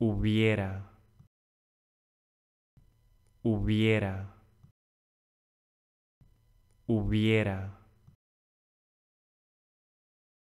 hubiera, hubiera, hubiera.